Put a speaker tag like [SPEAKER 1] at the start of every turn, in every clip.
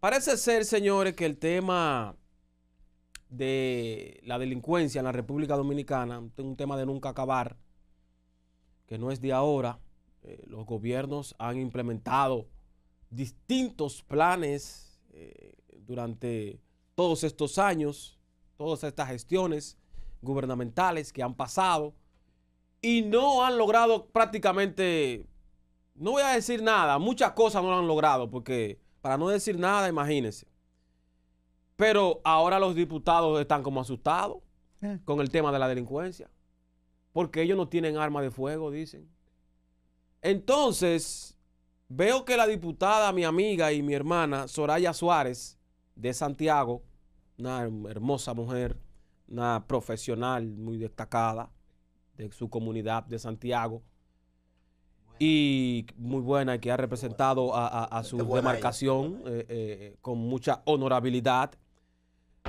[SPEAKER 1] Parece ser, señores, que el tema de la delincuencia en la República Dominicana, es un tema de nunca acabar, que no es de ahora. Eh, los gobiernos han implementado distintos planes eh, durante todos estos años, todas estas gestiones gubernamentales que han pasado y no han logrado prácticamente, no voy a decir nada, muchas cosas no lo han logrado porque para no decir nada, imagínense. Pero ahora los diputados están como asustados eh. con el tema de la delincuencia, porque ellos no tienen arma de fuego, dicen. Entonces, veo que la diputada, mi amiga y mi hermana Soraya Suárez de Santiago, una hermosa mujer, una profesional muy destacada de su comunidad de Santiago, y muy buena y que ha representado a, su demarcación eh, eh, con mucha honorabilidad.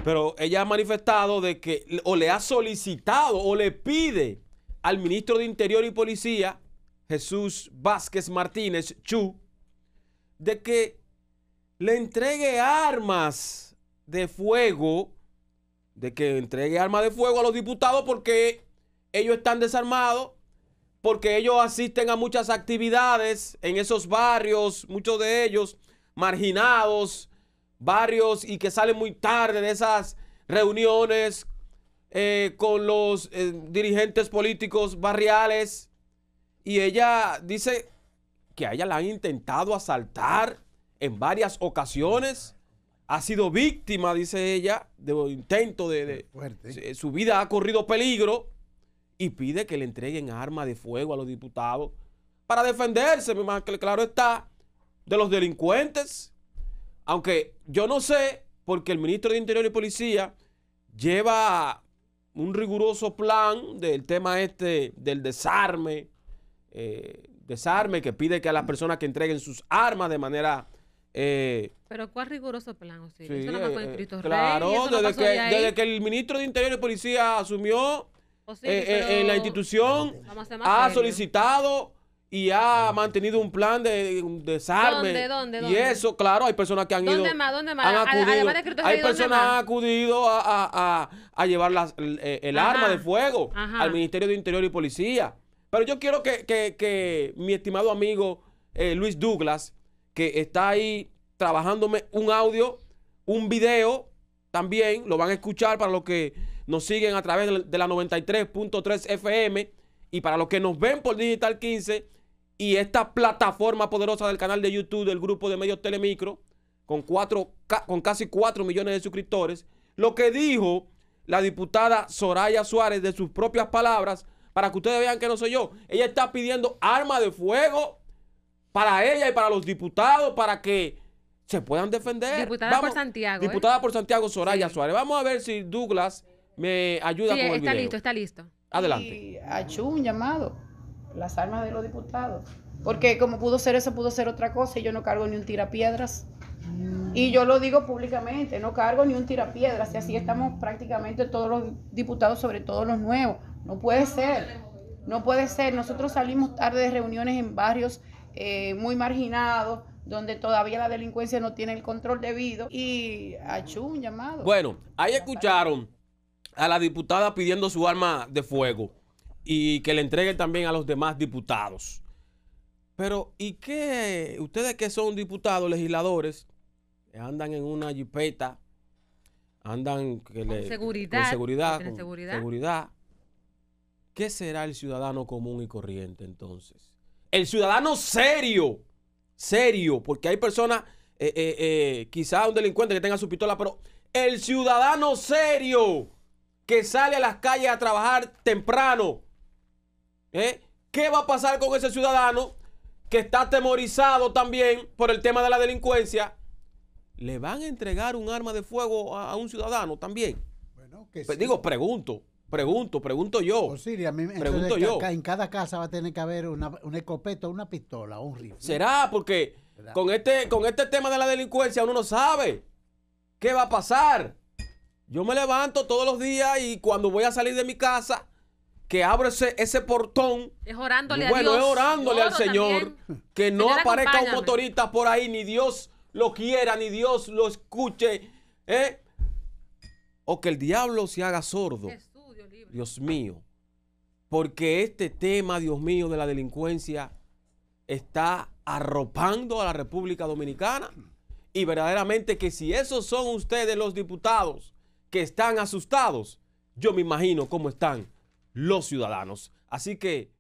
[SPEAKER 1] Pero ella ha manifestado de que o le ha solicitado o le pide al ministro de Interior y Policía, Jesús Vázquez Martínez Chu, de que le entregue armas de fuego, de que entregue armas de fuego a los diputados porque ellos están desarmados porque ellos asisten a muchas actividades en esos barrios, muchos de ellos marginados, barrios y que salen muy tarde de esas reuniones eh, con los eh, dirigentes políticos barriales. Y ella dice que a ella la han intentado asaltar en varias ocasiones. Ha sido víctima, dice ella, de intento de... Su vida ha corrido peligro y pide que le entreguen armas de fuego a los diputados para defenderse, más claro está, de los delincuentes. Aunque yo no sé, porque el ministro de Interior y Policía lleva un riguroso plan del tema este del desarme, eh, desarme que pide que a las personas que entreguen sus armas de manera... Eh, Pero ¿cuál riguroso plan? eso no eh, Claro, Rey, que, desde que el ministro de Interior y Policía asumió, Oh, eh, eh, en la institución ha solicitado y ha mantenido un plan de desarme. ¿Dónde, dónde, Y eso, claro, hay personas que han ido. ¿Dónde más? ¿Dónde más? Han acudido, a, hay personas han acudido a, llevar el, eh, arma de fuego al Ministerio de Interior y Policía. Pero yo quiero que, mi estimado amigo Luis Douglas, que está ahí trabajándome un audio, un video también, lo van a escuchar para lo que nos siguen a través de la 93.3 FM y para los que nos ven por Digital 15 y esta plataforma poderosa del canal de YouTube del grupo de medios Telemicro, con, con casi 4 millones de suscriptores, lo que dijo la diputada Soraya Suárez de sus propias palabras, para que ustedes vean que no soy yo. Ella está pidiendo armas de fuego para ella y para los diputados, para que se puedan defender. Diputada por Santiago. ¿eh? Diputada por Santiago Soraya Suárez. Vamos a ver si Douglas me ayuda con el está listo, está listo. Adelante. Y un llamado, las armas de los diputados. Porque como pudo ser eso, pudo ser otra cosa y yo no cargo ni un tirapiedras. Y yo lo digo públicamente, no cargo ni un tirapiedras y así estamos prácticamente todos los diputados, sobre todo los nuevos. No puede ser, no puede ser. Nosotros salimos tarde de reuniones en barrios eh, muy marginados, donde todavía la delincuencia no tiene el control debido y ha hecho un llamado. Bueno, ahí escucharon a la diputada pidiendo su arma de fuego y que le entreguen también a los demás diputados. Pero, ¿y qué? Ustedes que son diputados, legisladores, andan en una jipeta, andan que seguridad, con seguridad, seguridad. ¿Qué será el ciudadano común y corriente entonces? El ciudadano serio, serio, porque hay personas, eh, eh, eh, quizá un delincuente que tenga su pistola, pero el ciudadano serio que sale a las calles a trabajar temprano. ¿Eh? ¿Qué va a pasar con ese ciudadano que está atemorizado también por el tema de la delincuencia? ¿Le van a entregar un arma de fuego a, un ciudadano también? Bueno, que pues Digo, pregunto. Pregunto, pregunto yo. Pues en cada casa va a tener que haber una, una escopeta, una pistola, un rifle. ¿Será? Porque con este, con este tema de la delincuencia uno no sabe qué va a pasar. Yo me levanto todos los días y cuando voy a salir de mi casa, que abro ese, portón. Es orándole bueno, a es orándole al Señor. Que no aparezca un motorista por ahí, ni Dios lo quiera, ni Dios lo escuche. ¿eh? O que el diablo se haga sordo. Dios mío. Porque este tema, Dios mío, de la delincuencia está arropando a la República Dominicana. Y verdaderamente que si esos son ustedes los diputados que están asustados, yo me imagino cómo están los ciudadanos. Así que